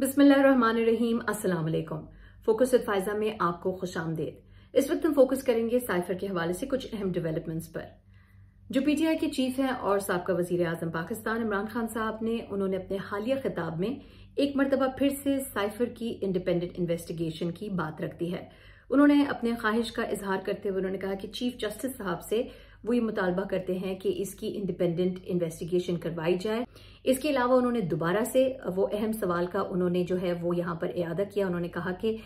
बिस्मिल्लाम Aslam focus एडवाइजा में आपको खुश आमदेद इस वक्त हम फोकस करेंगे साइफर के हवाले से कुछ अहम डेवलपमेंट्स पर जो पीटीआई के चीफ हैं और सबका वजीर आजम पाकिस्तान इमरान खान साहब ने उन्होंने अपने हालिया खिताब में एक मरतबा फिर से साइफर की इंडिपेंडेंट इन्वेस्टिगेशन की बात रखती है उन्होंने अपने ख्वाहिश का इजहार करते हुए उन्होंने कहा कि चीफ जस्टिस साहब से वो ये मुतालबा करते हैं कि इसकी इंडिपेंडेंट इन्वेस्टिगेशन करवाई जाए इसके अलावा उन्होंने दोबारा से वो अहम सवाल का उन्होंने जो है वो यहां पर अदा किया उन्होंने कहा कि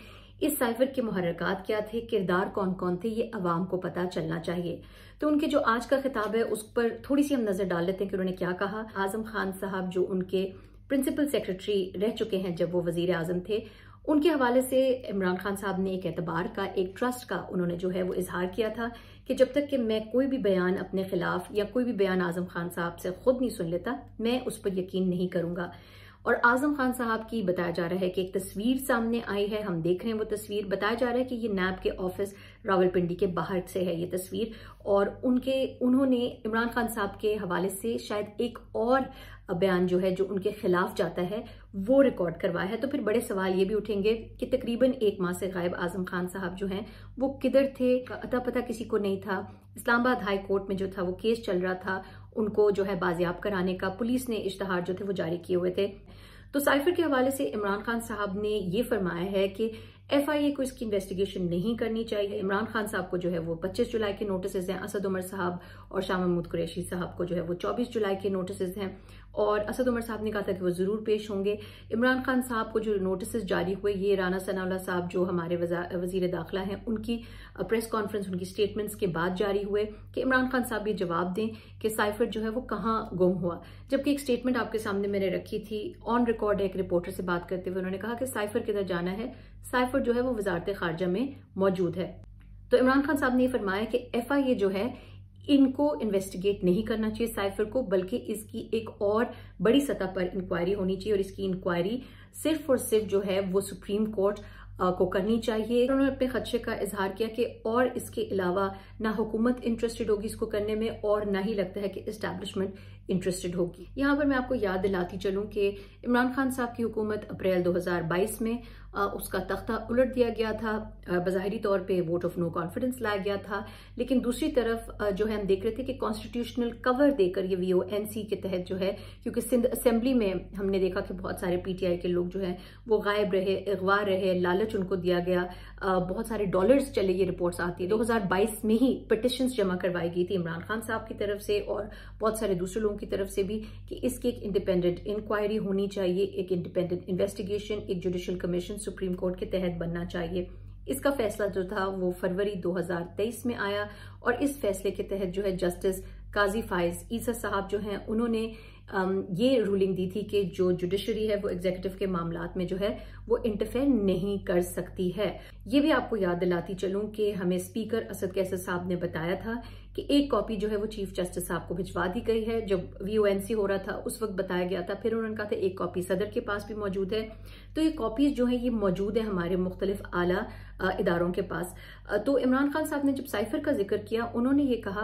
इस साइफर के महरकत क्या थे किरदार कौन कौन थे ये अवाम को पता चलना चाहिए तो उनके जो आज का खिताब है उस पर थोड़ी सी हम नजर डाल लेते हैं कि उन्होंने क्या कहा आजम खान साहब जो उनके प्रिंसिपल सेक्रेटरी रह चुके हैं जब वो वजीर आजम थे उनके हवाले से इमरान खान साहब ने एक एतबार का एक ट्रस्ट का उन्होंने जो है वो इजहार किया था कि जब तक कि मैं कोई भी बयान अपने खिलाफ या कोई भी बयान आजम खान साहब से खुद नहीं सुन लेता मैं उस पर यकीन नहीं करूंगा और आजम खान साहब की बताया जा रहा है कि एक तस्वीर सामने आई है हम देख रहे हैं वो तस्वीर बताया जा रहा है कि ये नैब के ऑफिस रावलपिंडी के बाहर से है ये तस्वीर और उनके उन्होंने इमरान खान साहब के हवाले से शायद एक और बयान जो है जो उनके खिलाफ जाता है वो रिकॉर्ड करवाया है तो फिर बड़े सवाल ये भी उठेंगे कि तकरीबन एक माह से गायब आजम खान साहब जो हैं वो किधर थे अता पता किसी को नहीं था इस्लामाबाद हाई कोर्ट में जो था वो केस चल रहा था उनको जो है बाजियाब कराने का पुलिस ने इश्तहार जो थे वो जारी किए हुए थे तो साइफर के हवाले से इमरान खान साहब ने ये फरमाया है कि एफआईए को इसकी इन्वेस्टिगेशन नहीं करनी चाहिए इमरान खान साहब को जो है वो 25 जुलाई के नोटिस हैं असद उमर साहब और शाह महमूद कुरैशी साहब को जो है वो 24 जुलाई के नोटिस हैं और असद उमर साहब ने कहा था कि वो ज़रूर पेश होंगे इमरान खान साहब को जो नोटिस जारी हुए ये राना सनाउल्ला साहब जो हमारे वजीर दाखिला हैं उनकी प्रेस कॉन्फ्रेंस उनकी स्टेटमेंट्स के बाद जारी हुए कि इमरान खान साहब ये जवाब दें कि साइफर जो है वो कहाँ गुम हुआ जबकि एक स्टेटमेंट आपके सामने मैंने रखी थी ऑन रिकॉर्ड एक रिपोर्टर से बात करते हुए उन्होंने कहा कि साइफर किधर जाना है साइफर जो है वो वजारत खारजा में मौजूद है तो इमरान खान साहब ने यह फरमाया कि एफ आई ए जो है इनको इन्वेस्टिगेट नहीं करना चाहिए साइफर को बल्कि इसकी एक और बड़ी सतह पर इंक्वायरी होनी चाहिए और इसकी इंक्वायरी सिर्फ और सिर्फ जो है वो सुप्रीम कोर्ट को करनी चाहिए उन्होंने अपने खदशे का इजहार किया कि और इसके अलावा ना हुकूमत इंटरेस्टेड होगी इसको करने में और ना ही लगता है कि इस्टेब्लिशमेंट इंटरेस्टेड होगी यहां पर मैं आपको याद दिलाती चलूं कि इमरान खान साहब की हुकूमत अप्रैल 2022 में उसका तख्ता उलट दिया गया था बाहरी तौर पे वोट ऑफ नो कॉन्फिडेंस लाया गया था लेकिन दूसरी तरफ जो है हम देख रहे थे कि कॉन्स्टिट्यूशनल कवर देकर ये वीओएनसी के तहत जो है क्योंकि सिंध असेंबली में हमने देखा कि बहुत सारे पीटीआई के लोग जो है वो गायब रहे अगवा रहे लालच उनको दिया गया बहुत सारे डॉलर्स चले ये रिपोर्ट्स आती है दो में ही पिटिशन जमा करवाई गई थी इमरान खान साहब की तरफ से और बहुत सारे दूसरे लोगों की तरफ से भी कि इसकी एक इंडिपेंडेंट इंक्वायरी होनी चाहिए एक इंडिपेंडेंट इन्वेस्टिगेशन एक जुडिशल कमीशन सुप्रीम कोर्ट के तहत बनना चाहिए इसका फैसला जो था वो फरवरी 2023 में आया और इस फैसले के तहत जो है जस्टिस काजी फाइज ईसा साहब जो हैं उन्होंने ये रूलिंग दी थी कि जो जुडिशरी है वो एग्जीक्यूटिव के मामला में जो है वो इंटरफेयर नहीं कर सकती है ये भी आपको याद दिलाती चलूं कि हमें स्पीकर असद कैसर साहब ने बताया था कि एक कॉपी जो है वो चीफ जस्टिस साहब को भिजवा दी गई है जब वीओएनसी हो रहा था उस वक्त बताया गया था फिर उन्होंने कहा था एक कॉपी सदर के पास भी मौजूद है तो ये कॉपीज जो है ये मौजूद है हमारे मुख्तलिफ आला इदारों के पास तो इमरान खान साहब ने जब साइफर का जिक्र किया उन्होंने ये कहा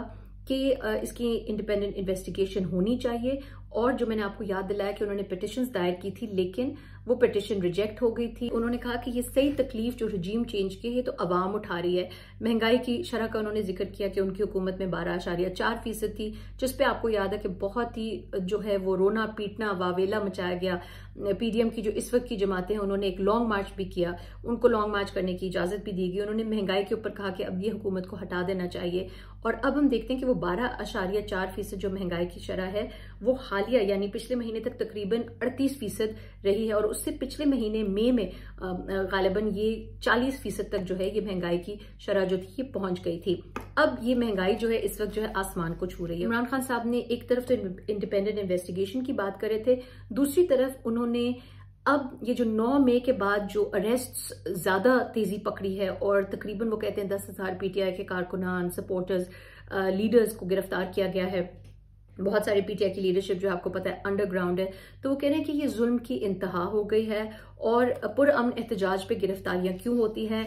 कि इसकी इंडिपेंडेंट इन्वेस्टिगेशन होनी चाहिए और जो मैंने आपको याद दिलाया कि उन्होंने पिटिशन दायर की थी लेकिन वो पटिशन रिजेक्ट हो गई थी उन्होंने कहा कि ये सही तकलीफ जो रजीम चेंज की है तो अवाम उठा रही है महंगाई की शरह का उन्होंने जिक्र किया कि उनकी हुकूमत में बारह आशारिया चार फीसद थी जिसपे आपको याद है कि बहुत ही जो है वो रोना पीटना वावेला मचाया गया पीडीएम की जो इस वक्त की जमातें हैं उन्होंने एक लॉन्ग मार्च भी किया उनको लॉन्ग मार्च करने की इजाजत भी दी गई उन्होंने महंगाई के ऊपर कहा कि अब ये हुकूमत को हटा देना चाहिए और अब हम देखते हैं कि वो बारह अशारिया चार फीसद जो महंगाई की शरह है वो हालिया यानी पिछले महीने तक तकरीबन अड़तीस फीसद रही है और उससे पिछले महीने मई में गालिबन ये चालीस फीसद तक जो है ये महंगाई की शरह जो थी ये पहुंच गई थी अब ये महंगाई जो है इस वक्त जो है आसमान को छू रही है इमरान खान साहब ने एक तरफ तो इंडिपेंडेंट इन्वेस्टिगेशन की बात करे थे दूसरी तरफ उन्होंने उन्होंने अब ये जो 9 मई के बाद जो अरेस्ट ज़्यादा तेज़ी पकड़ी है और तकरीबन वो कहते हैं दस हज़ार पीटीआई के कारकुनान सपोर्टर्स लीडर्स uh, को गिरफ्तार किया गया है बहुत सारे पीटीआई की लीडरशिप जो आपको पता है अंडरग्राउंड है तो वो कह रहे हैं कि ये जुल्म की इंतहा हो गई है और पुरअमन एहतजाज पे गिरफ्तारियां क्यों होती हैं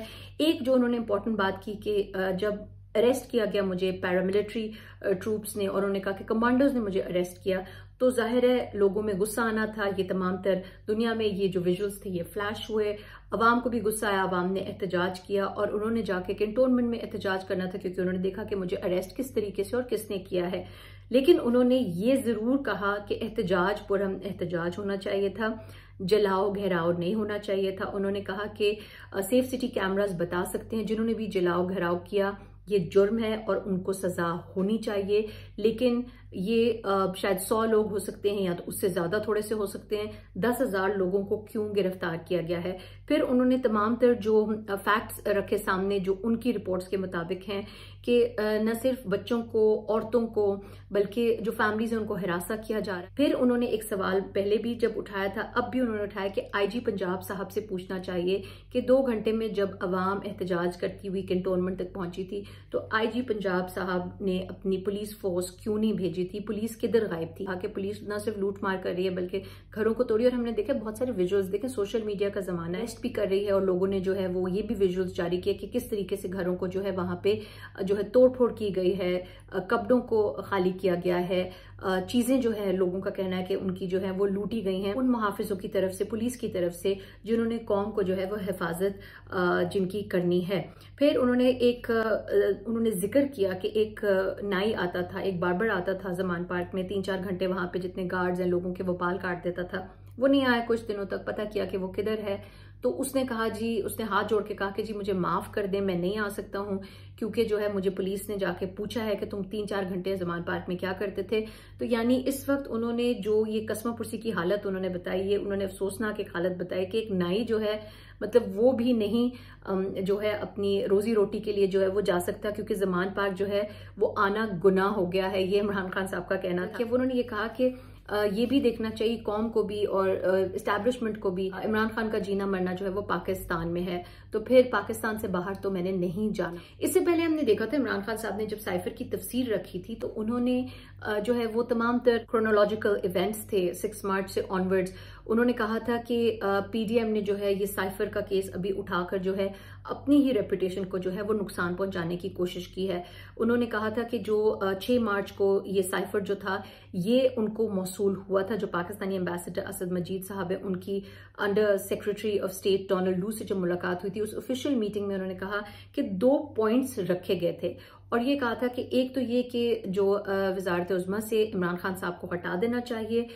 एक जो उन्होंने इंपॉर्टेंट बात की कि uh, जब अरेस्ट किया गया मुझे पैरामिलिट्री ट्रूप्स uh, ने और उन्होंने कहा कि कमांडर्स ने मुझे अरेस्ट किया तो जाहिर है लोगों में गुस्सा आना था ये तमाम तर दुनिया में ये जो विजुअल्स थे ये फ्लैश हुए अवाम को भी गुस्सा आया अवाम ने एहतजाज किया और उन्होंने जाके कंटोनमेंट में एहतजाज करना था क्योंकि उन्होंने देखा कि मुझे अरेस्ट किस तरीके से और किसने किया है लेकिन उन्होंने ये जरूर कहा कि एहतजाज पुरम एहतजाज होना चाहिए था जलाओ घेराव नहीं होना चाहिए था उन्होंने कहा कि सेफ सिटी कैमराज बता सकते हैं जिन्होंने भी जलाओ घेराव किया ये जुर्म है और उनको सजा होनी चाहिए लेकिन ये शायद सौ लोग हो सकते हैं या तो उससे ज्यादा थोड़े से हो सकते हैं दस हजार लोगों को क्यों गिरफ्तार किया गया है फिर उन्होंने तमाम तर जो फैक्ट्स रखे सामने जो उनकी रिपोर्ट्स के मुताबिक हैं कि न सिर्फ बच्चों को औरतों को बल्कि जो फैमिलीज हैं उनको हिरासा किया जा रहा है फिर उन्होंने एक सवाल पहले भी जब उठाया था अब भी उन्होंने उठाया कि आईजी पंजाब साहब से पूछना चाहिए कि दो घंटे में जब अवाम एहतजाज करती हुई कंटोनमेंट तक पहुंची थी तो आई पंजाब साहब ने अपनी पुलिस फोर्स क्यों नहीं भेजी एनर्जी थी पुलिस किधर गायब थी आके पुलिस ना सिर्फ लूट मार कर रही है बल्कि घरों को तोड़ी और हमने देखा बहुत सारे विजुअल्स देखे सोशल मीडिया का जमाना टेस्ट भी कर रही है और लोगों ने जो है वो ये भी विजुअल्स जारी किया कि किस तरीके से घरों को जो है वहां पे जो है तोड़फोड़ की गई है कपड़ों को खाली किया गया है चीज़ें जो है लोगों का कहना है कि उनकी जो है वो लूटी गई हैं उन मुहाफिजों की तरफ से पुलिस की तरफ से जिन्होंने कौम को जो है वो हिफाजत जिनकी करनी है फिर उन्होंने एक उन्होंने जिक्र किया कि एक नाई आता था एक बार्बर आता था जमान पार्क में तीन चार घंटे वहाँ पे जितने गार्ड्स हैं लोगों के वो बाल काट देता था वो नहीं आया कुछ दिनों तक पता किया कि वो किधर है तो उसने कहा जी उसने हाथ जोड़ के कहा कि जी मुझे माफ़ कर दें मैं नहीं आ सकता हूँ क्योंकि जो है मुझे पुलिस ने जाके पूछा है कि तुम तीन चार घंटे जमान पार्क में क्या करते थे तो यानी इस वक्त उन्होंने जो ये कस्मा पुरसी की हालत उन्होंने बताई है उन्होंने अफसोसनाक एक हालत बताई कि एक नाई जो है मतलब वो भी नहीं जो है अपनी रोजी रोटी के लिए जो है वो जा सकता क्योंकि जमान पार्क जो है वो आना गुना हो गया है ये इमरान खान साहब का कहना था कि उन्होंने ये कहा कि ये भी देखना चाहिए कौम को भी और इस्टेब्लिशमेंट को भी इमरान खान का जीना मरना जो है वो पाकिस्तान में है तो फिर पाकिस्तान से बाहर तो मैंने नहीं जाना इससे पहले हमने देखा था इमरान खान साहब ने जब साइफर की तफसीर रखी थी तो उन्होंने जो है वो तमाम तर क्रोनोलॉजिकल इवेंट्स थे सिक्स मार्च से ऑनवर्ड्स उन्होंने कहा था कि पीडीएम ने जो है ये साइफर का केस अभी उठाकर जो है अपनी ही रेपुटेशन को जो है वो नुकसान पहुंचाने की कोशिश की है उन्होंने कहा था कि जो छह मार्च को ये साइफर जो था ये उनको मौसू हुआ था जो पाकिस्तानी एम्बेसडर असद मजीद साहब है उनकी under secretary of state Donald Lu से जब मुलाकात हुई थी उस ऑफिशियल मीटिंग में उन्होंने कहा कि दो पॉइंट्स रखे गए थे और ये कहा था कि एक तो ये कि जो वजारत उजमा से इमरान खान साहब को हटा देना चाहिए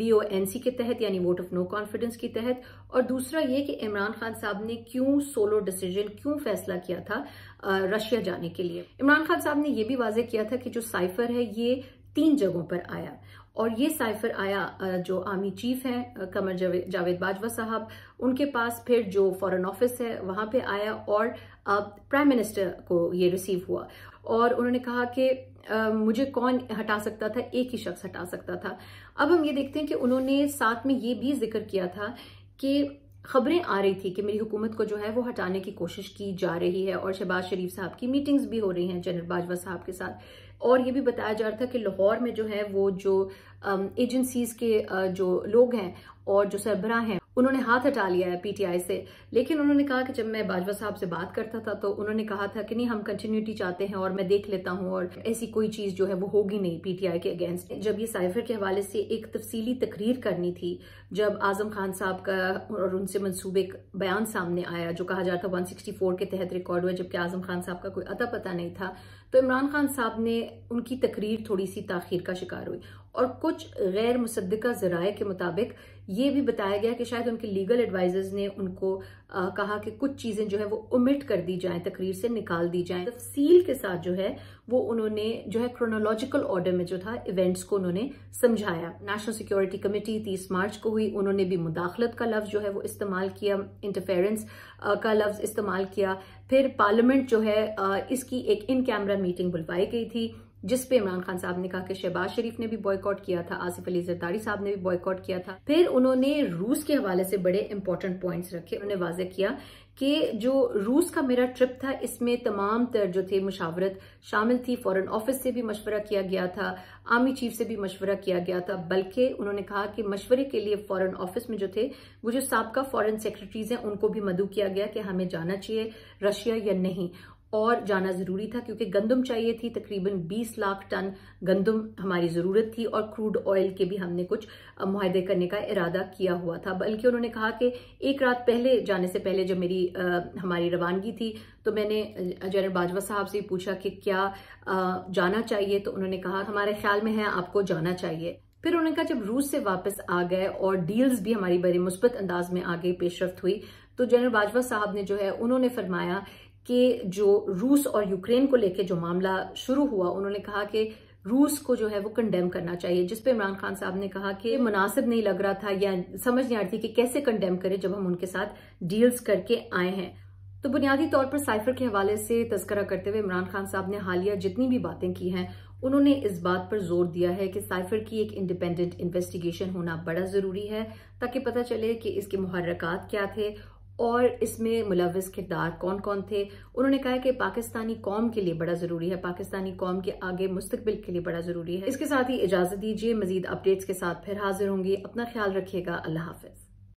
वी ओ एन सी के तहत यानी वोट ऑफ नो कॉन्फिडेंस के तहत और दूसरा ये कि इमरान खान साहब ने क्यों सोलो डिसीजन क्यों फैसला किया था रशिया जाने के लिए इमरान खान साहब ने यह भी वाजे किया था कि जो साइफर है ये तीन जगहों पर आया और ये साइफर आया जो आर्मी चीफ है कमर जावेद बाजवा साहब उनके पास फिर जो फॉरेन ऑफिस है वहां पे आया और प्राइम मिनिस्टर को ये रिसीव हुआ और उन्होंने कहा कि मुझे कौन हटा सकता था एक ही शख्स हटा सकता था अब हम ये देखते हैं कि उन्होंने साथ में ये भी जिक्र किया था कि खबरें आ रही थी कि मेरी हुकूमत को जो है वो हटाने की कोशिश की जा रही है और शहबाज शरीफ साहब की मीटिंग्स भी हो रही हैं जनरल बाजवा साहब के साथ और ये भी बताया जा रहा था कि लाहौर में जो है वो जो एजेंसीज के जो लोग हैं और जो सरबरा हैं उन्होंने हाथ हटा लिया है पीटीआई से लेकिन उन्होंने कहा कि जब मैं बाजवा साहब से बात करता था तो उन्होंने कहा था कि नहीं हम कंटिन्यूटी चाहते हैं और मैं देख लेता हूं और ऐसी कोई चीज जो है वो होगी नहीं पीटीआई के अगेंस्ट जब ये साइफर के हवाले से एक तफसीली तकरीर करनी थी जब आजम खान साहब का और उनसे मनसूब एक बयान सामने आया जो कहा जाता वन सिक्सटी के तहत रिकॉर्ड हुआ जबकि आजम खान साहब का कोई अता पता नहीं था तो इमरान खान साहब ने उनकी तकरीर थोड़ी सी ताखिर का शिकार हुई और कुछ गैर मुसदा जराए के मुताबिक ये भी बताया गया कि शायद उनके लीगल एडवाइजर्स ने उनको आ, कहा कि कुछ चीजें जो है वो उमिट कर दी जाए तकरीर से निकाल दी जाए तफसील के साथ जो है वो उन्होंने जो है क्रोनोलॉजिकल ऑर्डर में जो था इवेंट्स को उन्होंने समझाया नेशनल सिक्योरिटी कमेटी तीस मार्च को हुई उन्होंने भी मुदाखलत का लफ्ज जो है वो इस्तेमाल किया इंटरफेरेंस का लफ्ज इस्तेमाल किया फिर पार्लियामेंट जो है इसकी एक इन कैमरा मीटिंग बुलवाई गई थी जिस पे इमरान खान साहब ने कहा कि शहबाज शरीफ ने भी बॉयकॉट किया था आसिफ अली जरदारी साहब ने भी बॉयकॉट किया था फिर उन्होंने रूस के हवाले से बड़े इंपॉर्टेंट पॉइंट्स रखे उन्होंने वाजे किया कि जो रूस का मेरा ट्रिप था इसमें तमाम तर जो थे मुशावरत शामिल थी फॉरेन ऑफिस से भी मशवरा किया गया था आर्मी चीफ से भी मशवरा किया गया था बल्कि उन्होंने कहा कि मशवरे के लिए फॉरेन ऑफिस में जो थे वो जो सबका फॉरेन सेक्रेटरीज हैं उनको भी मदू किया गया कि हमें जाना चाहिए रशिया या नहीं और जाना ज़रूरी था क्योंकि गंदम चाहिए थी तकरीबन 20 लाख टन गंदम हमारी ज़रूरत थी और क्रूड ऑयल के भी हमने कुछ माहदे करने का इरादा किया हुआ था बल्कि उन्होंने कहा कि एक रात पहले जाने से पहले जब मेरी आ, हमारी रवानगी थी तो मैंने जनरल बाजवा साहब से पूछा कि क्या आ, जाना चाहिए तो उन्होंने कहा हमारे ख्याल में है आपको जाना चाहिए फिर उन्होंने कहा जब रूस से वापस आ गए और डील्स भी हमारी बड़े मुस्बत अंदाज में आगे पेशरफ हुई तो जनरल बाजवा साहब ने जो है उन्होंने फरमाया कि जो रूस और यूक्रेन को लेकर जो मामला शुरू हुआ उन्होंने कहा कि रूस को जो है वो कंडेम करना चाहिए जिस पे इमरान खान साहब ने कहा कि मुनासिब नहीं लग रहा था या समझ नहीं आ रही थी कि कैसे कंडेम करें जब हम उनके साथ डील्स करके आए हैं तो बुनियादी तौर पर साइफर के हवाले से तस्करा करते हुए इमरान खान साहब ने हालिया जितनी भी बातें की हैं उन्होंने इस बात पर जोर दिया है कि साइफर की एक इंडिपेंडेंट इन्वेस्टिगेशन होना बड़ा जरूरी है ताकि पता चले कि इसके मुहर्रकात क्या थे और इसमें मुलविस किरदार कौन कौन थे उन्होंने कहा कि पाकिस्तानी कौम के लिए बड़ा जरूरी है पाकिस्तानी कौम के आगे मुस्तबिल के लिए बड़ा जरूरी है इसके साथ ही इजाजत दीजिए मजीद अपडेट्स के साथ फिर हाजिर होंगी अपना ख्याल रखिएगा अल्लाह हाफिज